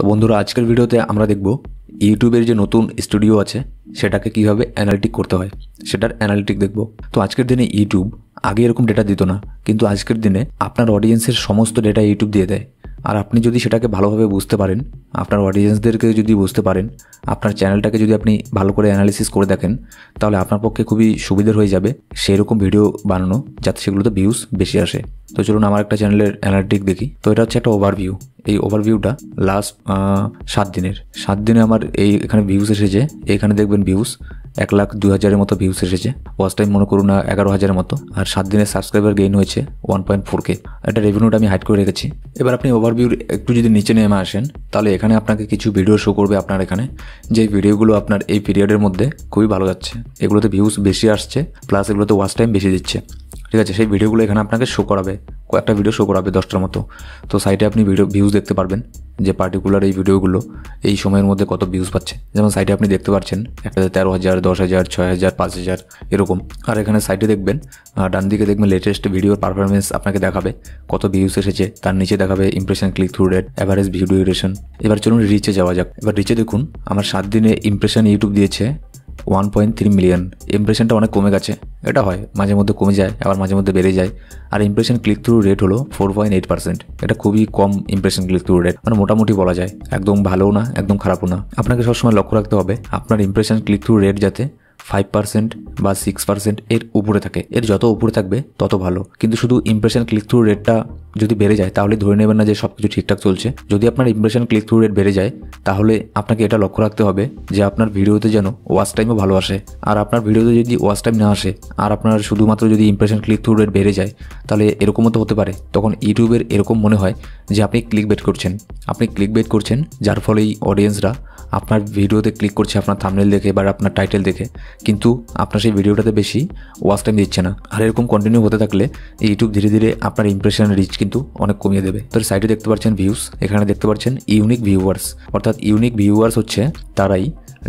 তো বন্ধুরা আজকের ভিডিওতে আমরা দেখব ইউটিউবের যে নতুন স্টুডিও আছে সেটাকে কীভাবে অ্যানালিটিক করতে হয় সেটার অ্যানালিটিক দেখব তো আজকের দিনে ইউটিউব আগে এরকম ডেটা দিত না কিন্তু আজকের দিনে আপনার অডিয়েন্সের সমস্ত ডেটা ইউটিউব দিয়ে দেয় আর আপনি যদি সেটাকে ভালোভাবে বুঝতে পারেন আপনার অডিয়েন্সদেরকে যদি বুঝতে পারেন আপনার চ্যানেলটাকে যদি আপনি ভালো করে অ্যানালিসিস করে দেখেন তাহলে আপনার পক্ষে খুবই সুবিধার হয়ে যাবে সেই রকম ভিডিও বানানো যাতে সেগুলোতে ভিউস বেশি আসে তো চলুন আমার একটা চ্যানেলের অ্যানালিটিক দেখি তো এটা হচ্ছে একটা ওভারভিউ এই ওভারভিউটা লাস্ট সাত দিনের সাত দিনে আমার এই এখানে ভিউস এসেছে এখানে দেখবেন ভিউস এক লাখ দু হাজারের মতো ভিউস এসেছে ওয়াচ টাইম মনে করুন এগারো হাজারের মতো আর সাত দিনের সাবস্ক্রাইবার গেইন হয়েছে ওয়ান পয়েন্ট ফোর কে একটা রেভিনিউটা আমি হাইড করে রেখেছি এবার আপনি ওভারভিউর একটু যদি নিচে নেমে আসেন তাহলে এখানে আপনাকে কিছু ভিডিও শো করবে আপনার এখানে যে ভিডিওগুলো আপনার এই পিরিয়ডের মধ্যে খুবই ভালো যাচ্ছে এগুলোতে ভিউস বেশি আসছে প্লাস এগুলোতে ওয়াচ টাইম বেশি দিচ্ছে ঠিক আছে সেই ভিডিওগুলো এখানে আপনাকে শো করাবে কয়েকটা ভিডিও শো করাবে দশটার মতো তো সাইটে আপনি ভিডিও ভিউজ দেখতে পারবেন যে পার্টিকুলার এই ভিডিওগুলো এই সময়ের মধ্যে কত ভিউজ পাচ্ছে যেমন সাইটে আপনি দেখতে পাচ্ছেন একটা তেরো হাজার দশ হাজার ছয় হাজার পাঁচ হাজার এরকম আর এখানে সাইটে দেখবেন ডান দিকে দেখবেন লেটেস্ট ভিডিওর পারফরমেন্স আপনাকে দেখাবে কত ভিউজ এসেছে তার নিচে দেখাবে impression click through rate average view duration এবার চলুন রিচে যাওয়া যাক এবার রিচে দেখুন আমার সাত দিনে ইমপ্রেশন ইউটিউব দিয়েছে ওয়ান পয়েন্ট থ্রি মিলিয়ন ইমপ্রেশনটা অনেক কমে গেছে এটা হয় মাঝে মধ্যে কমে যায় আবার মাঝে মধ্যে বেড়ে যায় আর ইমপ্রেশন ক্লিক থ্রু রেট হলো ফোর পয়েন্ট এইট পার্সেন্ট এটা খুবই কম ইমপ্রেশন ক্লিক থ্রু রেট মানে মোটামুটি বলা যায় একদম ভালোও না একদম খারাপও না আপনাকে সবসময় লক্ষ্য রাখতে হবে আপনার ইমপ্রেশন ক্লিক থ্রু রেট যাতে ফাইভ পার্সেন্ট বা সিক্স পার্সেন্ট এর উপরে থাকে এর যত উপরে থাকবে তত ভালো কিন্তু শুধু ইমপ্রেশন ক্লিক থ্রু রেটটা যদি বেড়ে যায় তাহলে ধরে নেবেন না যে সব কিছু ঠিকঠাক চলছে যদি আপনার ইমপ্রেশন ক্লিক থ্রু রেট বেড়ে যায় তাহলে আপনাকে এটা লক্ষ্য রাখতে হবে যে আপনার ভিডিওতে যেন ওয়াচ টাইমও ভালো আসে আর আপনার ভিডিওতে যদি ওয়াচ টাইম না আসে আর আপনার শুধুমাত্র যদি ইমপ্রেশন ক্লিক থ্রু রেট বেড়ে যায় তাহলে এরকমও তো হতে পারে তখন ইউটিউবের এরকম মনে হয় যে আপনি ক্লিক বেট করছেন আপনি ক্লিক বেট করছেন যার ফলে এই অডিয়েন্সরা আপনার ভিডিওতে ক্লিক করছে আপনার থামনেল দেখে বা আপনার টাইটেল দেখে কিন্তু আপনার সেই ভিডিওটাতে বেশি ওয়াচ টাইম দিচ্ছে না আর এরকম কন্টিনিউ হতে থাকলে ইউটিউব ধীরে ধীরে আপনার ইমপ্রেশন রিচ কিন্তু অনেক কমিয়ে দেবে তো সাইটে দেখতে পাচ্ছেন ভিউস এখানে দেখতে পাচ্ছেন ইউনিক ভিউয়ার্স অর্থাৎ ইউনিক ভিউয়ার্স হচ্ছে তারাই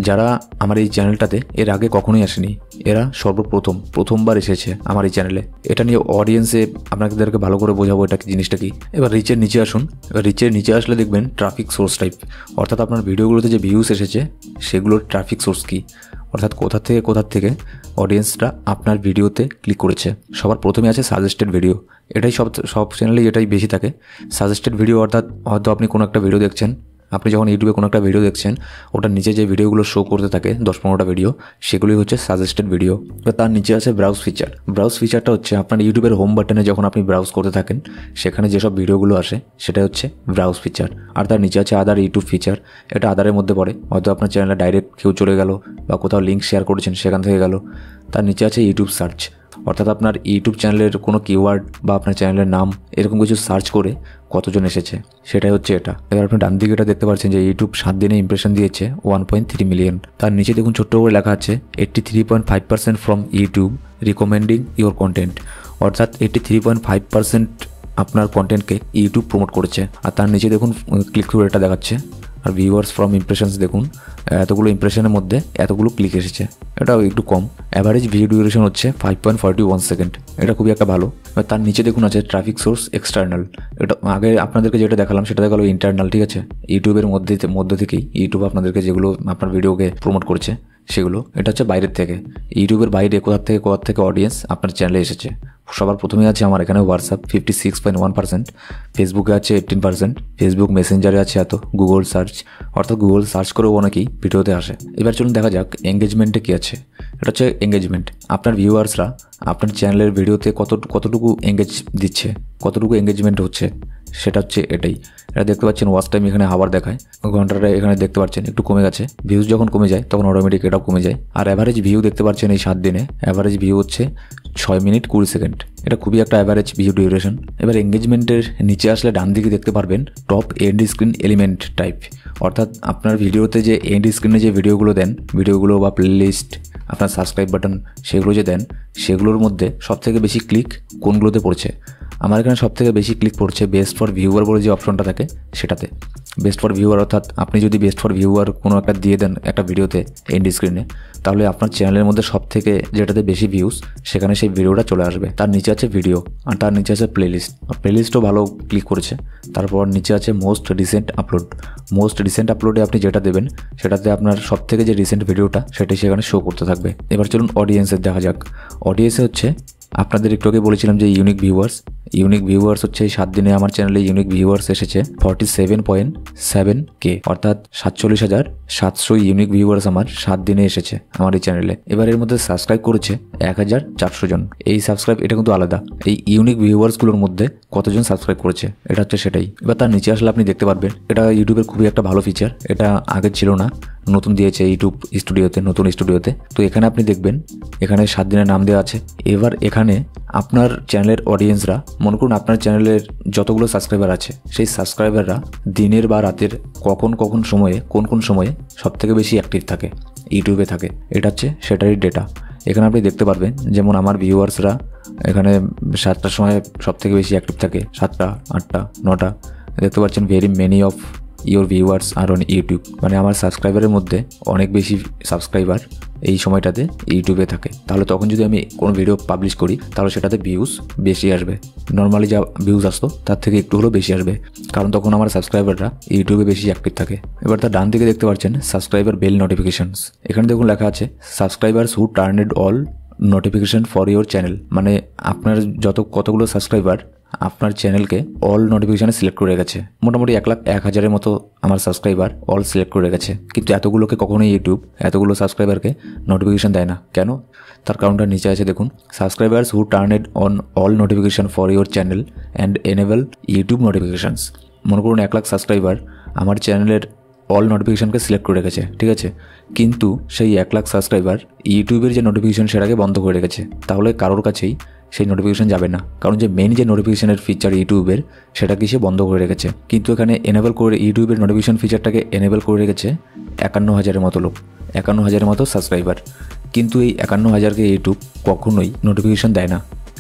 যারা আমার এই চ্যানেলটাতে এর আগে কখনোই আসেনি এরা সর্বপ্রথম প্রথমবার এসেছে আমার এই চ্যানেলে এটা নিয়ে অডিয়েন্সে আপনাদেরকে ভালো করে বোঝাবো এটা জিনিসটা কি এবার রিচের নিচে আসুন এবার রিচের নিচে আসলে দেখবেন ট্রাফিক সোর্স টাইপ অর্থাৎ আপনার ভিডিওগুলোতে যে ভিউস এসেছে সেগুলোর ট্রাফিক সোর্স কী অর্থাৎ কোথা থেকে কোথা থেকে অডিয়েন্সরা আপনার ভিডিওতে ক্লিক করেছে সবার প্রথমে আছে সাজেস্টেড ভিডিও এটাই সব সব চ্যানেলেই এটাই বেশি থাকে সাজেস্টেড ভিডিও অর্থাৎ হয়তো আপনি কোনো একটা ভিডিও দেখছেন আপনি যখন ইউটিউবে কোনো একটা ভিডিও দেখছেন ওটা নিচে যে ভিডিওগুলো শো করতে থাকে দশ পনেরোটা ভিডিও সেগুলি হচ্ছে সাজেস্টেড ভিডিও এবার তার নিচে আছে ব্রাউজ ফিচার ব্রাউজ ফিচারটা হচ্ছে আপনার ইউটিউবের হোম বাটনে যখন আপনি ব্রাউজ করতে থাকেন সেখানে যেসব ভিডিওগুলো আসে সেটা হচ্ছে ব্রাউজ ফিচার আর তার নিচে আছে আদার ইউটিউব ফিচার এটা আদারের মধ্যে পড়ে হয়তো আপনার চ্যানেলে ডাইরেক্ট কেউ চলে গেল বা কোথাও লিঙ্ক শেয়ার করেছেন সেখান থেকে গেল তার নিচে আছে ইউটিউব সার্চ অর্থাৎ আপনার ইউটিউব চ্যানেলের কোনো কিওয়ার্ড বা আপনার চ্যানেলের নাম এরকম কিছু সার্চ করে কতজন এসেছে সেটাই হচ্ছে এটা এবার আপনি ডান দিকে এটা দেখতে পাচ্ছেন যে ইউটিউব সাত দিনে ইম্প্রেশন দিয়েছে ওয়ান পয়েন্ট থ্রি মিলিয়ন তার নিচে দেখুন ছোট্ট করে লেখা আছে eighty three point five percent from YouTube recommending your content অর্থাৎ eighty three point five percent আপনার কন্টেন্টকে ইউটিউব প্রমোট করেছে আর তার নিচে দেখুন ক্লিক থ্রু এটা দেখাচ্ছে আর ভিউয়ার্স ফ্রম ইমপ্রেশনস দেখুন এতগুলো ইমপ্রেশনের মধ্যে এতগুলো ক্লিক এসেছে এটাও একটু কম অ্যাভারেজ ভিডিও ডিউরেশন হচ্ছে five point forty one second এটা খুবই একটা ভালো এবার তার নিচে দেখুন আছে ট্রাফিক সোর্স এক্সটার্নাল এটা আগে আপনাদেরকে যেটা দেখালাম সেটা দেখালো ইন্টারনাল ঠিক আছে ইউটিউবের মধ্যে মধ্যে থেকেই ইউটিউব আপনাদেরকে যেগুলো আপনার ভিডিওকে প্রমোট করছে সেগুলো এটা হচ্ছে বাইরের থেকে ইউটিউবের বাইরে কোথার থেকে কোথার থেকে অডিয়েন্স আপনার চ্যানেলে এসেছে সবার প্রথমেই আছে আমার এখানে WhatsApp fifty six point one percent ফেসবুকে আছে এইটিন পার্সেন্ট ফেসবুক মেসেঞ্জারে আছে এত গুগল সার্চ অর্থাৎ গুগল সার্চ করেও অনেকেই ভিডিওতে আসে এবার চলুন দেখা যাক এঙ্গেজমেন্টে কী আছে এটা হচ্ছে এঙ্গেজমেন্ট আপনার ভিউয়ার্সরা আপনার চ্যানেলের ভিডিওতে কত কতটুকু এঙ্গেজ দিচ্ছে কতটুকু এঙ্গেজমেন্ট হচ্ছে সেটা হচ্ছে এটাই এটা দেখতে পাচ্ছেন ওয়াচ টাইম এখানে আবার দেখায় ঘন্টাটা এখানে দেখতে পাচ্ছেন একটু কমে গেছে ভিউজ যখন কমে যায় তখন অটোমেটিক এটাও কমে যায় আর অ্যাভারেজ ভিউ দেখতে পাচ্ছেন এই সাত দিনে অ্যাভারেজ ভিউ হচ্ছে ছয় মিনিট কুড়ি সেকেন্ড এটা খুবই একটা অ্যাভারেজ ভিউ ডিউরেশন এবার এঙ্গেজমেন্টের নিচে আসলে ডান দিকে দেখতে পারবেন top end screen element type অর্থাৎ আপনার ভিডিওতে যে এন্ড স্ক্রিনে যে ভিডিওগুলো দেন ভিডিওগুলো বা প্লেলিস্ট আপনার সাবস্ক্রাইব বাটন সেগুলো যে দেন সেগুলোর মধ্যে সবথেকে বেশি ক্লিক কোনগুলোতে পড়ছে আমার এখানে সব থেকে বেশি ক্লিক পড়ছে বেস্ট ফর ভিউয়ার বলে যে অপশনটা থাকে সেটাতে বেস্ট ফর ভিউয়ার অর্থাৎ আপনি যদি বেস্ট ফর ভিউয়ার কোনো একটা দিয়ে দেন একটা ভিডিওতে এন্ড স্ক্রিনে তাহলে আপনার চ্যানেলের মধ্যে সব থেকে যেটাতে বেশি ভিউজ সেখানে সেই ভিডিওটা চলে আসবে তার নিচে আছে ভিডিও আর তার নিচে আছে প্লেলিস্ট আর প্লেলিস্টও ভালো ক্লিক করেছে তারপর নিচে আছে most recent upload most recent আপলোডে আপনি যেটা দেবেন সেটাতে আপনার সব থেকে যে রিসেন্ট ভিডিওটা সেটাই সেখানে শো করতে থাকবে এবার চলুন অডিয়েন্সের দেখা যাক অডিয়েন্সে হচ্ছে আপনাদের একটু আগে বলেছিলাম যে ইউনিক ভিউয়ার্স ইউনিক ভিউয়ার্স হচ্ছে এই সাত দিনে আমার চ্যানেলে ইউনিক ভিউয়ার্স এসেছে forty seven point seven K অর্থাৎ সাতচল্লিশ হাজার সাতশো ইউনিক ভিউয়ার্স আমার সাত দিনে এসেছে আমার এই চ্যানেলে এবার এর মধ্যে সাবস্ক্রাইব করেছে এক হাজার চারশো জন এই সাবস্ক্রাইব এটা কিন্তু আলাদা এই ইউনিক ভিউয়ার্সগুলোর মধ্যে কতজন সাবস্ক্রাইব করেছে এটা হচ্ছে সেটাই এবার তার নিচে আসলে আপনি দেখতে পারবেন এটা ইউটিউবের খুবই একটা ভালো ফিচার এটা আগে ছিল না নতুন দিয়েছে ইউটিউব স্টুডিওতে নতুন স্টুডিওতে তো এখানে আপনি দেখবেন এখানে সাত দিনের নাম দেওয়া আছে এবার এখানে যেখানে আপনার চ্যানেলের অডিয়েন্সরা মনে করুন আপনার চ্যানেলের যতগুলো সাবস্ক্রাইবার আছে সেই সাবস্ক্রাইবাররা দিনের বা রাতের কখন কখন সময়ে কোন কোন সময়ে সবথেকে বেশি অ্যাক্টিভ থাকে ইউটিউবে থাকে এটা হচ্ছে সেটারই ডেটা এখানে আপনি দেখতে পারবেন যেমন আমার ভিউয়ার্সরা এখানে সাতটার সময় সবথেকে বেশি অ্যাক্টিভ থাকে সাতটা আটটা নটা দেখতে পাচ্ছেন very many of your viewers are on YouTube মানে আমার সাবস্ক্রাইবারের মধ্যে অনেক বেশি সাবস্ক্রাইবার এই সময়টাতে ইউটিউবে থাকে তাহলে তখন যদি আমি কোনো ভিডিও পাবলিশ করি তাহলে সেটাতে ভিউজ বেশি আসবে নর্মালি যা ভিউজ আসতো তার থেকে একটু হলেও বেশি আসবে কারণ তখন আমার সাবস্ক্রাইবাররা ইউটিউবে বেশি অ্যাক্টিভ থাকে এবার তার ডান দিকে দেখতে পাচ্ছেন সাবস্ক্রাইবার বেল নোটিফিকেশনস এখানে দেখুন লেখা আছে subscribers who turned all notification for your channel মানে আপনার যত কতগুলো সাবস্ক্রাইবার আপনার চ্যানেলকে অল নোটিফিকেশানে সিলেক্ট করে রেখেছে মোটামুটি এক লাখ এক হাজারের মতো আমার সাবস্ক্রাইবার অল সিলেক্ট করে রেখেছে কিন্তু এতগুলোকে কখনোই ইউটিউব এতগুলো সাবস্ক্রাইবারকে নোটিফিকেশান দেয় না কেন তার কারণটা নিচে আছে দেখুন subscribers who turn on all notification for your channel and enable YouTube notifications মনে করুন এক লাখ সাবস্ক্রাইবার আমার চ্যানেলের অল নোটিফিকেশানকে সিলেক্ট করে রেখেছে ঠিক আছে কিন্তু সেই এক লাখ সাবস্ক্রাইবার ইউটিউবের যে নোটিফিকেশান সেটাকে বন্ধ করে রেখেছে তাহলে কারোর কাছেই সেই নোটিফিকেশান যাবে না কারণ যে মেন যে নোটিফিকেশানের ফিচার ইউটিউবের সেটাকে সে বন্ধ করে রেখেছে কিন্তু এখানে এনেবল করে ইউটিউবের নোটিফিকেশান ফিচারটাকে এনেবল করে রেখেছে একান্ন হাজারের মতো লোক একান্ন হাজারের মতো সাবস্ক্রাইবার কিন্তু এই একান্ন হাজারকে ইউটিউব কখনোই নোটিফিকেশান দেয় না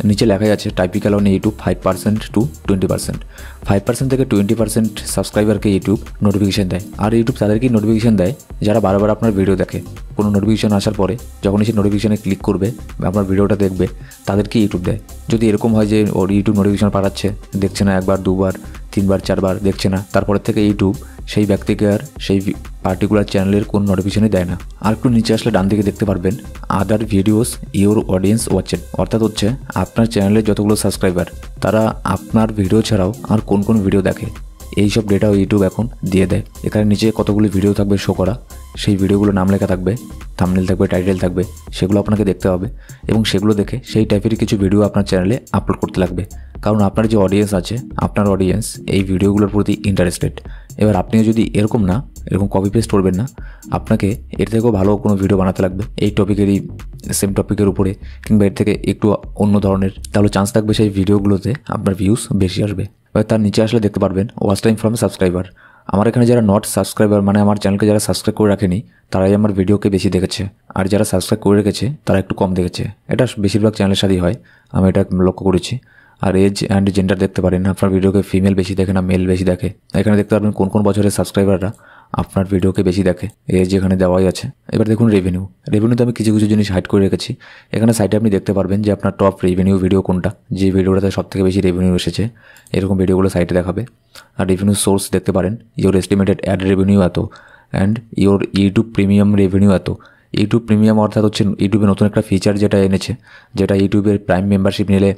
নিচে লেখা আছে typical on YouTube five percent to twenty percent five percent থেকে টোয়েন্টি পার্সেন্ট সাবস্ক্রাইবারকে ইউটিউব নোটিফিকেশান দেয় আর ইউটিউব তাদেরকেই নোটিফিকেশান দেয় যারা বারবার আপনার ভিডিও দেখে কোনো নোটিফিকেশান আসার পরে যখন সে নোটিফিকেশানে ক্লিক করবে আপনার ভিডিওটা দেখবে তাদেরকে ইউটিউব দেয় যদি এরকম হয় যে ওর ইউটিউব নোটিফিকেশান পাঠাচ্ছে দেখছে না একবার দুবার তিনবার চারবার দেখছে না তারপর থেকে ইউটিউব সেই ব্যক্তিকে আর সেই পার্টিকুলার চ্যানেলের কোনো নোটিফিকেশনই দেয় না আর একটু নিচে আসলে ডান দিকে দেখতে পারবেন other videos your audience watched অর্থাৎ হচ্ছে আপনার চ্যানেলের যতগুলো সাবস্ক্রাইবার তারা আপনার ভিডিও ছাড়াও আর কোন কোন ভিডিও দেখে এইসব ডেটাও ইউটিউব এখন দিয়ে দেয় এখানে নিচে কতগুলি ভিডিও থাকবে শো করা সেই ভিডিওগুলো নাম লেখা থাকবে থামনেল থাকবে টাইটেল থাকবে সেগুলো আপনাকে দেখতে হবে এবং সেগুলো দেখে সেই টাইপের কিছু ভিডিও আপনার চ্যানেলে আপলোড করতে লাগবে কারণ আপনার যে অডিয়েন্স আছে আপনার অডিয়েন্স এই ভিডিওগুলোর প্রতি ইন্টারেস্টেড এবার আপনিও যদি এরকম না এরকম কপি পেস্ট করবেন না আপনাকে এর থেকেও ভালো কোনো ভিডিও বানাতে লাগবে এই টপিকেরই সেম টপিকের উপরে কিংবা এর থেকে একটু অন্য ধরনের তাহলে চান্স থাকবে সেই ভিডিওগুলোতে আপনার ভিউস বেশি আসবে এবার তার নিচে আসলে দেখতে পারবেন ওয়াচ টাইম ফ্রম সাবস্ক্রাইবার আমার এখানে যারা নট সাবস্ক্রাইবার মানে আমার চ্যানেলকে যারা সাবস্ক্রাইব করে রাখেনি তারাই আমার ভিডিওকে বেশি দেখেছে আর যারা সাবস্ক্রাইব করে রেখেছে তারা একটু কম দেখেছে এটা বেশিরভাগ চ্যানেলের সাথেই হয় আমি এটা লক্ষ্য করেছি আর এজ অ্যান্ড জেন্ডার দেখতে পারেন আপনার ভিডিওকে ফিমেল বেশি দেখে না মেল বেশি দেখে এখানে দেখতে পারবেন কোন কোন বছরের সাবস্ক্রাইবাররা আপনার ভিডিওকে বেশি দেখে এজ এখানে দেওয়াই আছে এবার দেখুন রেভিনিউ রেভিনিউতে আমি কিছু কিছু জিনিস হাইড করে রেখেছি এখানে সাইটে আপনি দেখতে পারবেন যে আপনার টপ রেভিনিউ ভিডিও কোনটা যে ভিডিওটাতে সবথেকে বেশি রেভিনিউ এসেছে এরকম ভিডিওগুলো সাইটে দেখাবে আর রেভিনিউ সোর্স দেখতে পারেন ইওর এস্টিমেটেড অ্যাড রেভিনিউ এত and your YouTube premium revenue এত ইউটিউব প্রিমিয়াম অর্থাৎ হচ্ছে ইউটিউবে নতুন একটা ফিচার যেটা এনেছে যেটা ইউটিউবের প্রাইম মেম্বারশিপ নিলে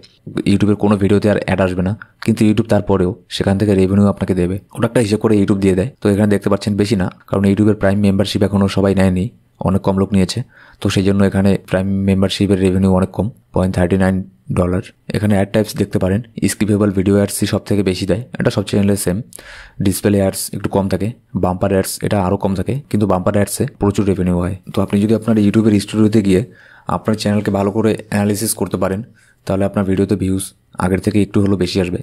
ইউটিউবের কোনো ভিডিওতে আর অ্যাড আসবে না কিন্তু ইউটিউব তারপরেও সেখান থেকে রেভিনিউ আপনাকে দেবে ওটা একটা হিসেব করে ইউটিউব দিয়ে দেয় তো এখানে দেখতে পাচ্ছেন বেশি না কারণ ইউটিউবের প্রাইম মেম্বারশিপ এখনও সবাই নেয়নি অনেক কম লোক নিয়েছে তো সেই জন্য এখানে প্রাইম মেম্বারশিপের রেভিনিউ অনেক কম পয়েন্ট থার্টি নাইন ডলার এখানে অ্যাড টাইপস দেখতে পারেন স্কিপেবল ভিডিও অ্যাডসই সব থেকে বেশি দেয় এটা সব চ্যানেলের সেম ডিসপ্লে অ্যাডস একটু কম থাকে বাম্পার অ্যাডস এটা আরও কম থাকে কিন্তু বাম্পার অ্যাডসে প্রচুর রেভিনিউ হয় তো আপনি যদি আপনার ইউটিউবের স্টুডিওতে গিয়ে আপনার চ্যানেলকে ভালো করে অ্যানালিসিস করতে পারেন তাহলে আপনার ভিডিওতে ভিউজ আগের থেকে একটু হলেও বেশি আসবে